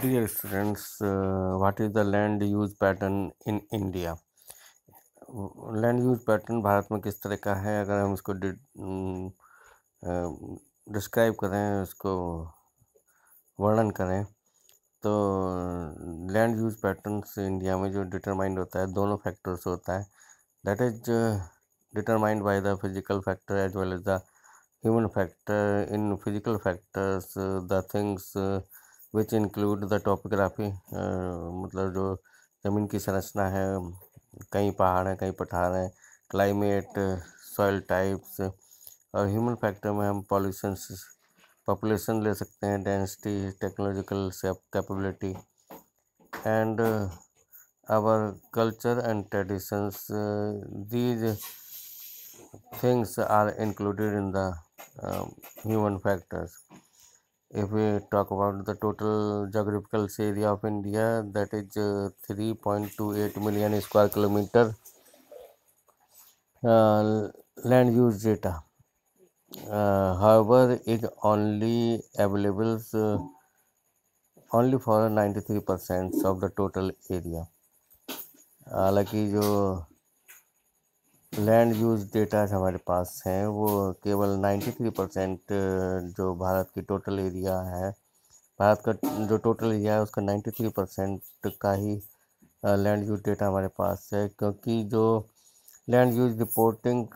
Dear students what is the land use pattern in India land use pattern Bharat में किस तरह का है अगर हम इसको डिस्क्राइब mm, करें उसको वर्णन करें तो लैंड यूज पैटर्न्स इंडिया में जो डिटरमाइंड होता है दोनों फैक्टर्स होता है that is determined by the physical factor as well as the human factor in physical factors the things which include the topography मतलब जो ज़मीन की संरचना है कहीं पहाड़ हैं कहीं पठार हैं क्लाइमेट सॉइल टाइप्स और ह्यूमन फैक्टर में हम पॉल्यूशन पॉपुलेशन ले सकते हैं density technological capability and our culture and traditions these things are included in the human factors if we talk about the total geographical area of india that is uh, 3.28 million square kilometer uh, land use data uh, however it only available uh, only for 93% of the total area हालांकि जो land use datas हमारे पास हैं वो केवल ninety three percent जो भारत की total area है भारत का जो टोटल एरिया है उसका नाइन्टी थ्री परसेंट का ही लैंड यूज डेटा हमारे पास है क्योंकि जो land use reporting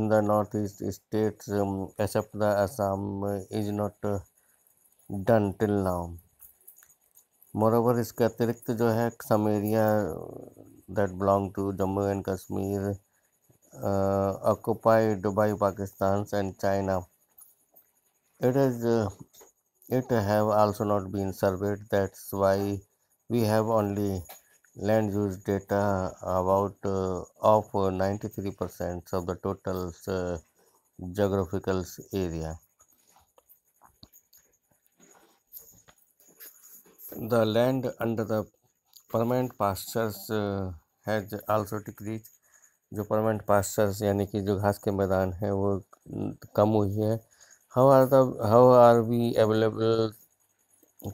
in the north east states except the Assam is not done till now moreover इसके अतिरिक्त जो है some area that belong to Jammu and Kashmir uh, occupy Dubai, Pakistan, and China. It is uh, it have also not been surveyed. That's why we have only land use data about uh, of 93% of the total uh, geographical area. The land under the permanent pastures uh, has also decreased जो permanent pastures यानी कि जो घास के मैदान हैं वो कम हुई है how are the how are we available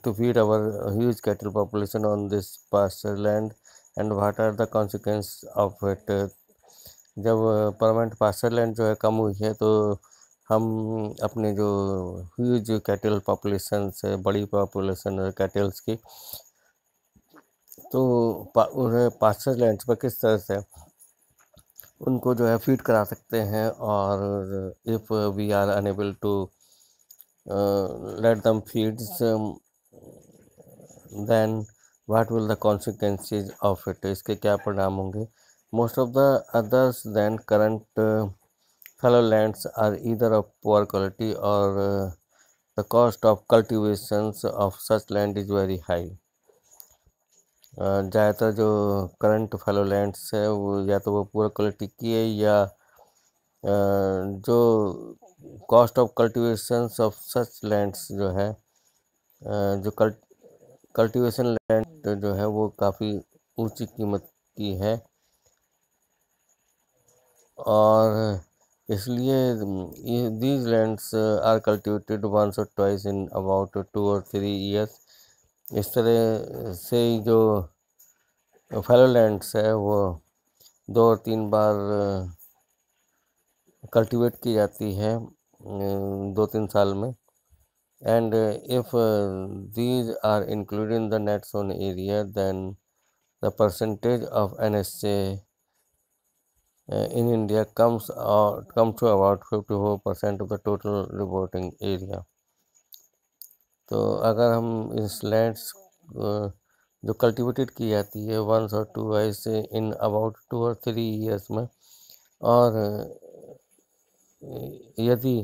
to feed our huge cattle population on this pasture land and what are the consequences of it जब परमानेंट पास्चर लैंड जो है कम हुई है तो हम अपने जो ह्यूज कैटल पॉपुलेशन से बड़ी पॉपुलेशन है कैटल्स की तो पा, पास्चर लैंड पर किस तरह से उनको जो है फीड करा सकते हैं और if we are unable to let them feeds then what will the consequences of it इसके क्या परिणाम होंगे most of the others than current fallow lands are either of poor quality और the cost of cultivations of such land is very high ज़्यादातर जो current फैलोलेंट्स है वो या तो वो पूरा क्वालिटी की है या जो cost of cultivation of such lands जो है जो कल्ट कल्टीवेशन लैंड जो है वो काफ़ी ऊंची कीमत की है और इसलिए these lands are cultivated once और ट्वाइस इन अबाउट टू और थ्री ईयर्स इस तरह से जो फेलोलैंड्स है वो दो और तीन बार कल्टीवेट की जाती है दो तीन साल में and if these are include in the net sown area then the percentage of N S A in India comes come to about fifty four percent of the total reporting area तो अगर हम इस lands जो cultivated की जाती है one और twice in about two और थ्री ईयर्स में और यदि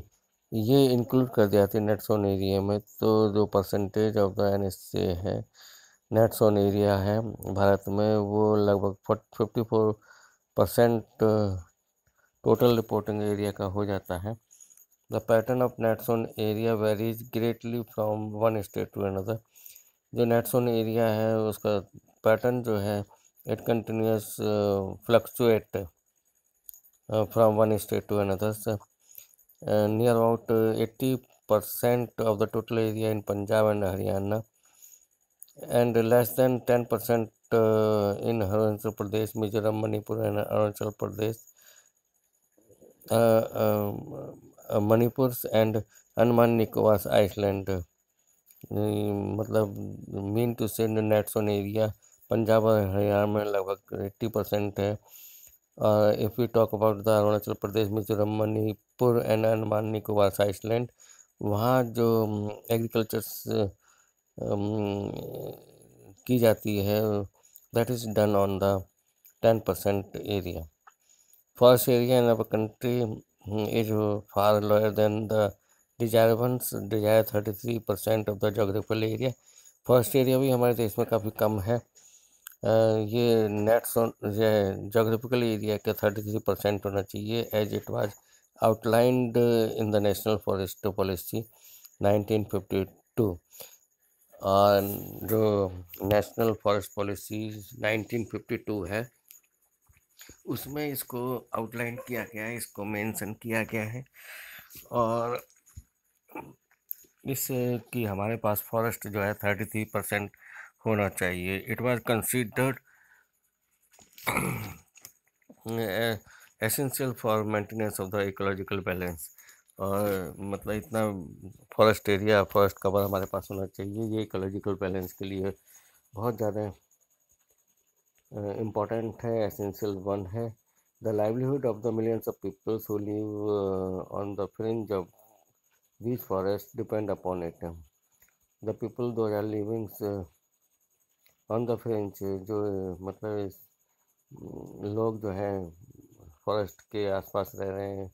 ये इंक्लूड कर दिया जाती है नेटसोन एरिया में तो जो percentage of the N S A है ऑन एरिया है भारत में वो लगभग fifty four percent total reporting area का हो जाता है the pattern of net sown area varies greatly from one state to another जो नेटसोन एरिया है उसका पैटर्न जो है it continuous fluctuate from one state to another near about eighty percent of the total area in Punjab and Haryana and less than ten percent in Arunachal Pradesh Mizoram Manipur and Arunachal Pradesh Manipur and Andaman Nicobar island मतलब mean to send nets on area Punjab और हरियाणा में लगभग eighty percent है और if you talk about the Arunachal Pradesh में जो Manipur and Andaman Nicobar island वहाँ जो एग्रीकल्चर की जाती है that is done on the ten percent area forest area in our country is far lower than the desired ones. Three 33% of the geographical area. First area भी हमारे देश में काफ़ी कम है ये नेट्स जोग्राफिकल एरिया के थर्टी थ्री परसेंट होना चाहिए as it was outlined in the national forest policy 1952 और जो नेशनल फॉरेस्ट पॉलिसी 1952 है उसमें इसको आउटलाइन किया गया है इसको मेंशन किया गया है और इस कि हमारे पास फॉरेस्ट जो है थर्टी थ्री परसेंट होना चाहिए it was considered essential for maintenance of the ecological balance और मतलब इतना फॉरेस्ट एरिया फॉरेस्ट कवर हमारे पास होना चाहिए ये इकोलॉजिकल बैलेंस के लिए बहुत ज़्यादा इम्पॉर्टेंट uh, है एसेंशियल वन है the livelihood of the millions of peoples who live on the fringe of this forest depend upon it the people though are livings on the fringe जो uh, मतलब mm, लोग जो हैं forest के आसपास रह रहे हैं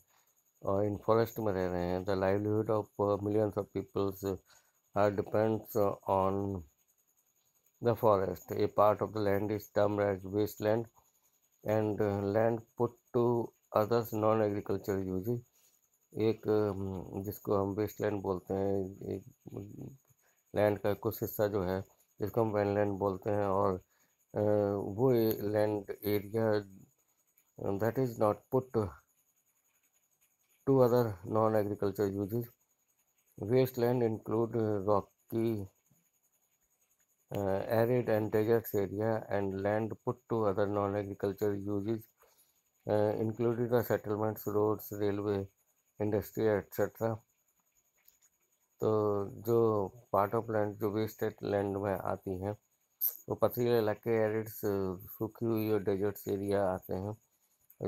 और इन फॉरेस्ट में रह रहे हैं the livelihood of millions of peoples are depends on the forest. A part of the land is termed as wasteland and uh, land put to others non agriculture use एक um, जिसको हम waste land बोलते हैं एक land uh, का कुछ हिस्सा जो है जिसको हम वैन लैंड बोलते हैं और uh, वो land area that is not put to other non agriculture usages waste land include rocky uh, arid and desert area and land put to other non-agricultural uses uh, including the settlements roads railway industry etc. तो जो part of land जो wasted land में आती हैं वो पथरीले इलाके एरिड्स सूखी हुई और डेजर्ट्स एरिया आते हैं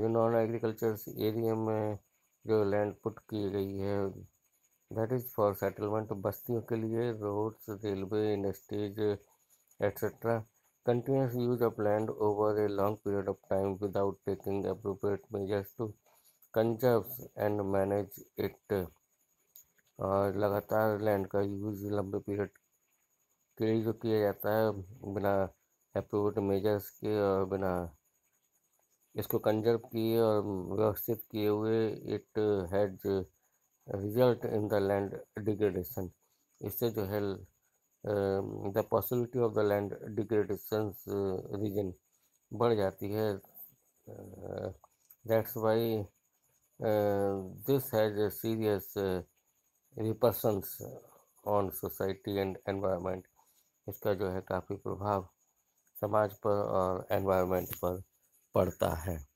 जो नॉन एग्रीकल्चर एरिया में जो लैंड पुट की गई है दैट इज़ फॉर सेटलमेंट बस्तियों के लिए roads railway industries etc. Continuous use of land over a long period of time without taking appropriate measures to conserve and manage it. और लगातार लैंड का यूज लंबे पीरियड के लिए जो किया जाता है बिना अप्रूव्ड मेजर्स के और बिना इसको कंजर्व किए और व्यवस्थित किए हुए it has result in the land degradation इससे जो है the possibility of the land degradation reason बढ़ जाती है that's why this has serious repercussions on society and environment इसका जो है काफ़ी प्रभाव समाज पर और एनवायरमेंट पर पड़ता है